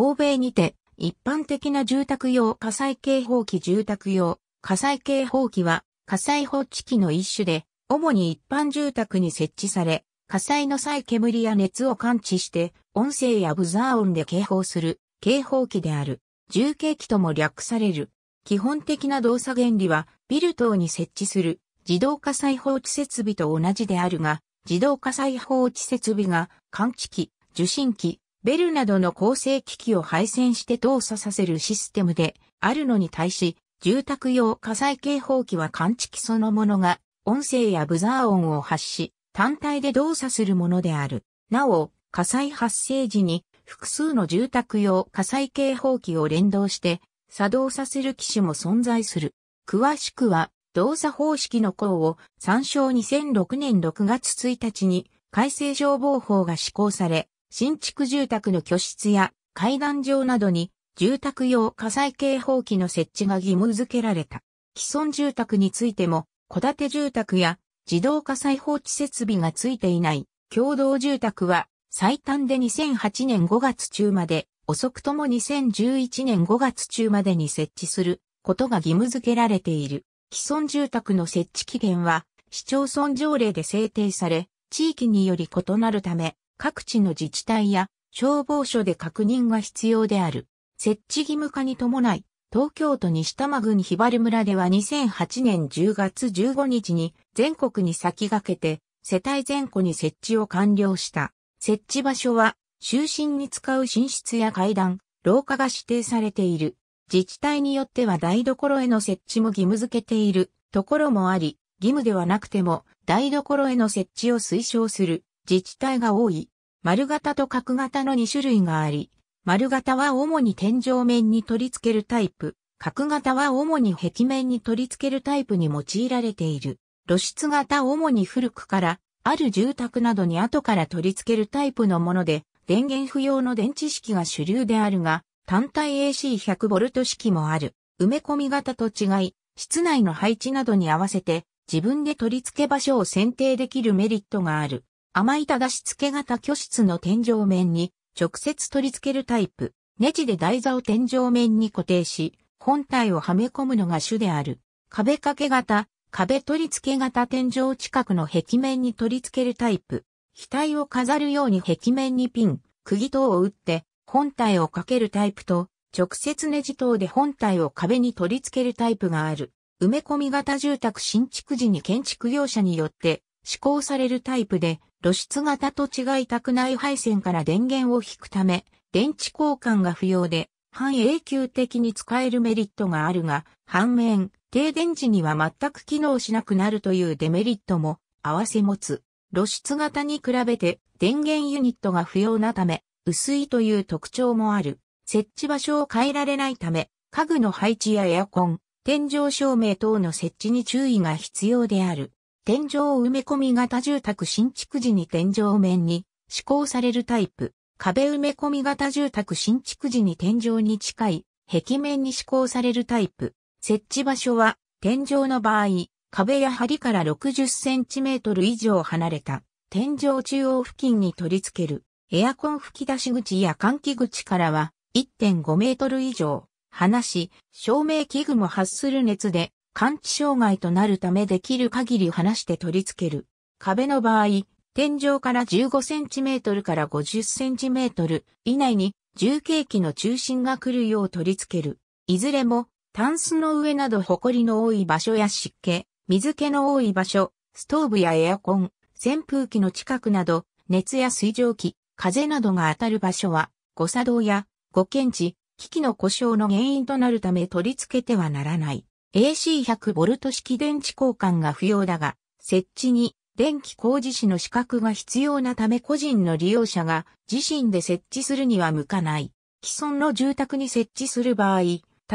欧米にて、一般的な住宅用火災警報器住宅用火災警報器は火災報知器の一種で、主に一般住宅に設置され、火災の際煙や熱を感知して音声やブザー音で警報する警報器である。重警器とも略される。基本的な動作原理はビル等に設置する自動火災報知設備と同じであるが、自動火災報知設備が感知器、受信機、ベルなどの構成機器を配線して動作させるシステムであるのに対し、住宅用火災警報器は感知器そのものが音声やブザー音を発し、単体で動作するものである。なお、火災発生時に複数の住宅用火災警報器を連動して作動させる機種も存在する。詳しくは動作方式の項を参照2006年6月1日に改正消防法が施行され、新築住宅の居室や階段上などに住宅用火災警報器の設置が義務付けられた。既存住宅についても、戸建て住宅や自動火災放置設備がついていない共同住宅は最短で2008年5月中まで、遅くとも2011年5月中までに設置することが義務付けられている。既存住宅の設置期限は市町村条例で制定され、地域により異なるため、各地の自治体や消防署で確認が必要である。設置義務化に伴い、東京都西多摩郡ひばる村では2008年10月15日に全国に先駆けて世帯全戸に設置を完了した。設置場所は就寝に使う寝室や階段、廊下が指定されている。自治体によっては台所への設置も義務付けているところもあり、義務ではなくても台所への設置を推奨する自治体が多い。丸型と角型の2種類があり、丸型は主に天井面に取り付けるタイプ、角型は主に壁面に取り付けるタイプに用いられている。露出型主に古くから、ある住宅などに後から取り付けるタイプのもので、電源不要の電池式が主流であるが、単体 AC100V 式もある。埋め込み型と違い、室内の配置などに合わせて、自分で取り付け場所を選定できるメリットがある。甘いただし付け型居室の天井面に直接取り付けるタイプ。ネジで台座を天井面に固定し、本体をはめ込むのが主である。壁掛け型、壁取り付け型天井近くの壁面に取り付けるタイプ。額を飾るように壁面にピン、釘等を打って本体をかけるタイプと、直接ネジ等で本体を壁に取り付けるタイプがある。埋め込み型住宅新築時に建築業者によって施行されるタイプで、露出型と違いたくない配線から電源を引くため、電池交換が不要で、半永久的に使えるメリットがあるが、反面、停電時には全く機能しなくなるというデメリットも合わせ持つ。露出型に比べて電源ユニットが不要なため、薄いという特徴もある。設置場所を変えられないため、家具の配置やエアコン、天井照明等の設置に注意が必要である。天井埋め込み型住宅新築時に天井面に施行されるタイプ。壁埋め込み型住宅新築時に天井に近い壁面に施行されるタイプ。設置場所は天井の場合、壁や梁から60センチメートル以上離れた天井中央付近に取り付ける。エアコン吹き出し口や換気口からは1.5メートル以上離し、照明器具も発する熱で感知障害となるためできる限り離して取り付ける。壁の場合、天井から 15cm から 50cm 以内に重計器の中心が来るよう取り付ける。いずれも、タンスの上など埃の多い場所や湿気、水気の多い場所、ストーブやエアコン、扇風機の近くなど、熱や水蒸気、風などが当たる場所は、誤作動や誤検知、機器の故障の原因となるため取り付けてはならない。AC100V 式電池交換が不要だが、設置に電気工事士の資格が必要なため個人の利用者が自身で設置するには向かない。既存の住宅に設置する場合、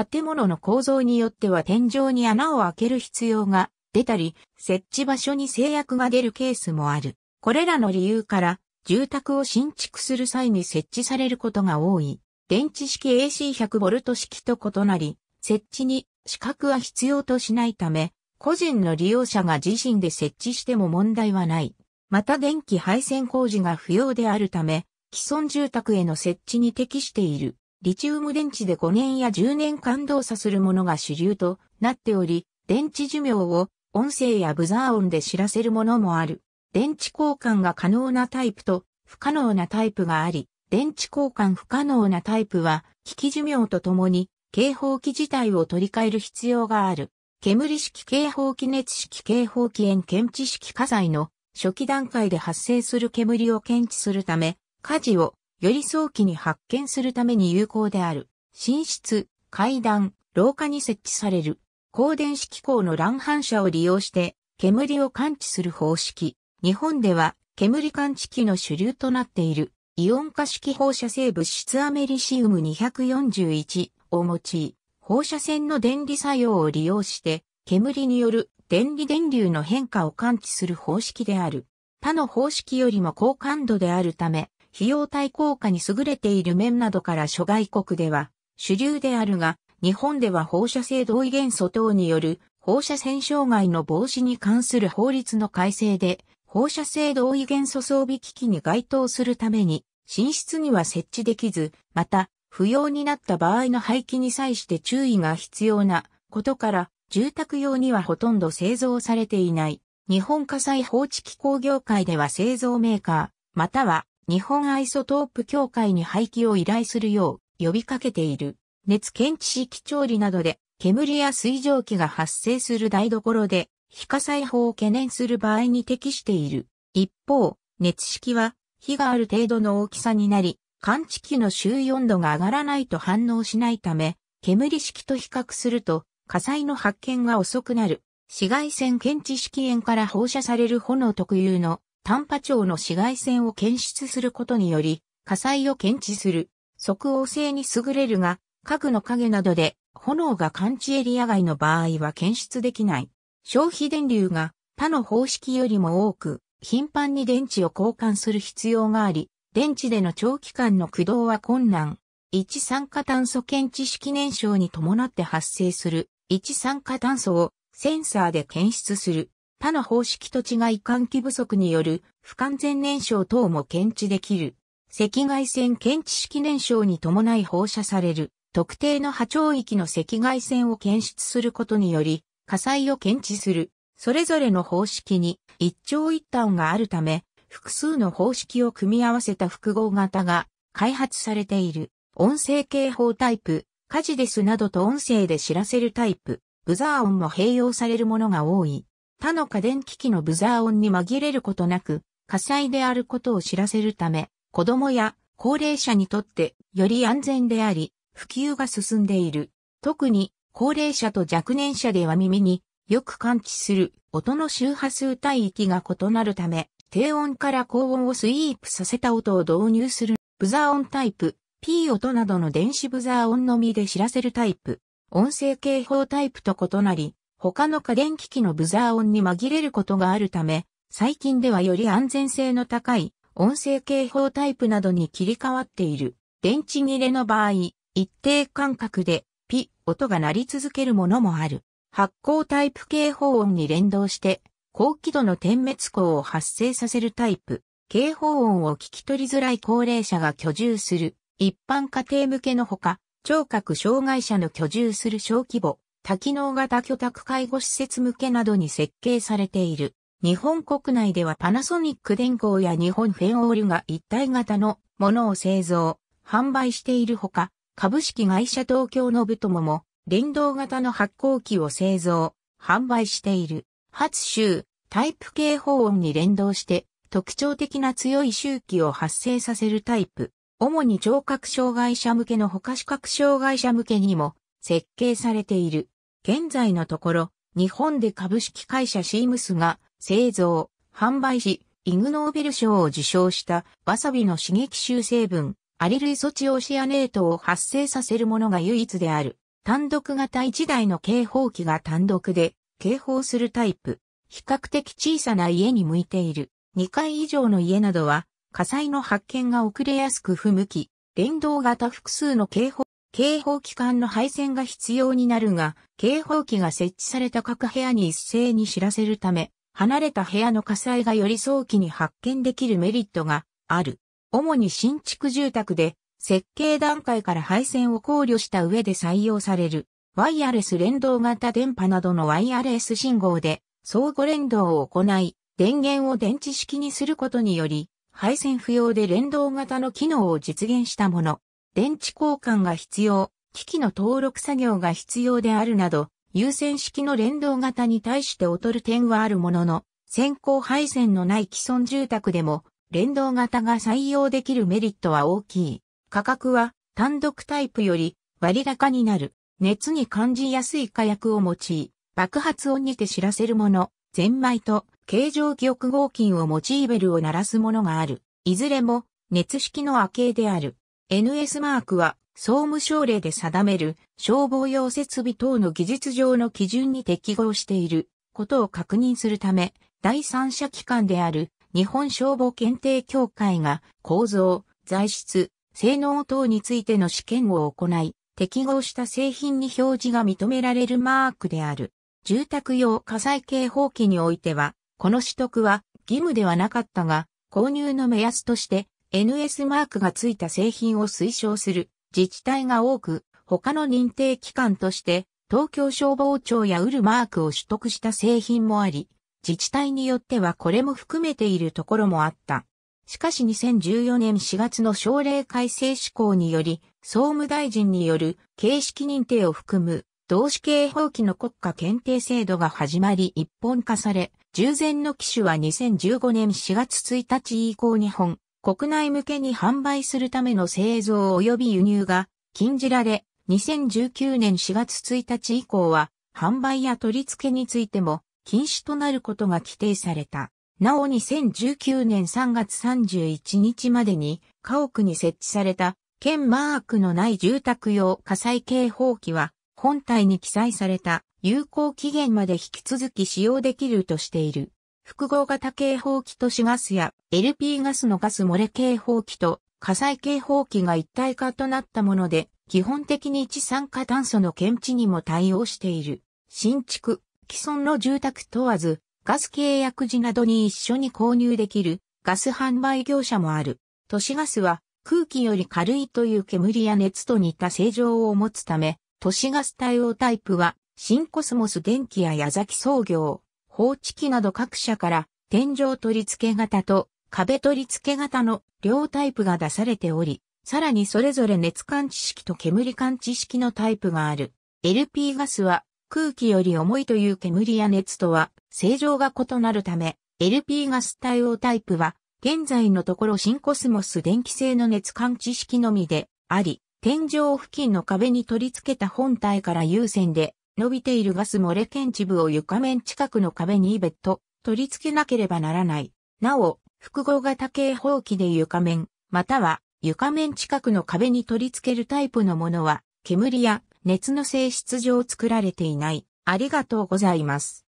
建物の構造によっては天井に穴を開ける必要が出たり、設置場所に制約が出るケースもある。これらの理由から、住宅を新築する際に設置されることが多い。電池式 AC100V 式と異なり、設置に資格は必要としないため、個人の利用者が自身で設置しても問題はない。また電気配線工事が不要であるため、既存住宅への設置に適している。リチウム電池で5年や10年間動作するものが主流となっており、電池寿命を音声やブザー音で知らせるものもある。電池交換が可能なタイプと不可能なタイプがあり、電池交換不可能なタイプは、機器寿命とともに警報器自体を取り替える必要がある。煙式警報器熱式警報器炎検知式火災の初期段階で発生する煙を検知するため、火事をより早期に発見するために有効である。寝室、階段、廊下に設置される。光電子機構の乱反射を利用して、煙を感知する方式。日本では、煙感知器の主流となっている。イオン化式放射性物質アメリシウム241を用い、放射線の電離作用を利用して、煙による電離電流の変化を感知する方式である。他の方式よりも高感度であるため、費用対効果に優れている面などから諸外国では主流であるが、日本では放射性同位元素等による放射線障害の防止に関する法律の改正で、放射性同位元素装備機器に該当するために、寝室には設置できず、また、不要になった場合の廃棄に際して注意が必要なことから、住宅用にはほとんど製造されていない。日本火災報知機構業界では製造メーカー、または日本アイソトープ協会に廃棄を依頼するよう呼びかけている。熱検知式調理などで煙や水蒸気が発生する台所で非火災法を懸念する場合に適している。一方、熱式は火がある程度の大きさになり、感知器の周囲温度が上がらないと反応しないため、煙式と比較すると火災の発見が遅くなる。紫外線検知式炎から放射される炎特有の短波長の紫外線を検出することにより火災を検知する。即応性に優れるが、家具の影などで炎が感知エリア外の場合は検出できない。消費電流が他の方式よりも多く、頻繁に電池を交換する必要があり、電池での長期間の駆動は困難。一酸化炭素検知式燃焼に伴って発生する一酸化炭素をセンサーで検出する。他の方式と違い換気不足による不完全燃焼等も検知できる。赤外線検知式燃焼に伴い放射される特定の波長域の赤外線を検出することにより火災を検知する。それぞれの方式に一長一短があるため複数の方式を組み合わせた複合型が開発されている。音声警報タイプ、火事ですなどと音声で知らせるタイプ、ブザー音も併用されるものが多い。他の家電機器のブザー音に紛れることなく、火災であることを知らせるため、子供や高齢者にとってより安全であり、普及が進んでいる。特に高齢者と若年者では耳によく感知する音の周波数帯域が異なるため、低音から高音をスイープさせた音を導入するブザー音タイプ、P 音などの電子ブザー音のみで知らせるタイプ、音声警報タイプと異なり、他の家電機器のブザー音に紛れることがあるため、最近ではより安全性の高い音声警報タイプなどに切り替わっている。電池切れの場合、一定間隔でピ音が鳴り続けるものもある。発光タイプ警報音に連動して高輝度の点滅光を発生させるタイプ、警報音を聞き取りづらい高齢者が居住する、一般家庭向けのほか、聴覚障害者の居住する小規模、多機能型居宅介護施設向けなどに設計されている。日本国内ではパナソニック電工や日本フェンオールが一体型のものを製造、販売しているほか、株式会社東京のブトモも連動型の発光機を製造、販売している。発臭、タイプ警報音に連動して、特徴的な強い周期を発生させるタイプ。主に聴覚障害者向けの他視覚障害者向けにも設計されている。現在のところ、日本で株式会社シームスが製造、販売し、イグノーベル賞を受賞したわさびの刺激臭成分、アリルイソチオシアネートを発生させるものが唯一である。単独型1台の警報器が単独で警報するタイプ。比較的小さな家に向いている。2階以上の家などは、火災の発見が遅れやすく不向き、連動型複数の警報、警報機関の配線が必要になるが、警報機が設置された各部屋に一斉に知らせるため、離れた部屋の火災がより早期に発見できるメリットがある。主に新築住宅で設計段階から配線を考慮した上で採用される。ワイヤレス連動型電波などのワイヤレス信号で相互連動を行い、電源を電池式にすることにより、配線不要で連動型の機能を実現したもの。電池交換が必要、機器の登録作業が必要であるなど、優先式の連動型に対して劣る点はあるものの、先行配線のない既存住宅でも、連動型が採用できるメリットは大きい。価格は単独タイプより割高になる。熱に感じやすい火薬を用い、爆発音にて知らせるもの、ゼンマイと形状記憶合金を用いベルを鳴らすものがある。いずれも熱式の亜形である。NS マークは総務省令で定める消防用設備等の技術上の基準に適合していることを確認するため、第三者機関である日本消防検定協会が構造、材質、性能等についての試験を行い、適合した製品に表示が認められるマークである。住宅用火災警報器においては、この取得は義務ではなかったが、購入の目安として NS マークがついた製品を推奨する自治体が多く、他の認定機関として東京消防庁やウルマークを取得した製品もあり、自治体によってはこれも含めているところもあった。しかし2014年4月の省令改正施行により、総務大臣による形式認定を含む同志刑法規の国家検定制度が始まり一本化され、従前の機種は2015年4月1日以降日本、国内向けに販売するための製造及び輸入が禁じられ、2019年4月1日以降は販売や取り付けについても禁止となることが規定された。なお2019年3月31日までに家屋に設置された県マークのない住宅用火災警報器は、本体に記載された有効期限まで引き続き使用できるとしている。複合型警報器都市ガスや LP ガスのガス漏れ警報器と火災警報器が一体化となったもので、基本的に一酸化炭素の検知にも対応している。新築、既存の住宅問わず、ガス契約時などに一緒に購入できるガス販売業者もある。都市ガスは空気より軽いという煙や熱と似た性状を持つため、都市ガス対応タイプは、新コスモス電気や矢崎創業、放置機など各社から天井取付型と壁取付型の両タイプが出されており、さらにそれぞれ熱感知式と煙感知式のタイプがある。LP ガスは空気より重いという煙や熱とは正常が異なるため、LP ガス対応タイプは現在のところ新コスモス電気製の熱感知式のみであり、天井付近の壁に取り付けた本体から有線で伸びているガス漏れ検知部を床面近くの壁に別途取り付けなければならない。なお、複合型警報器で床面、または床面近くの壁に取り付けるタイプのものは、煙や熱の性質上作られていない。ありがとうございます。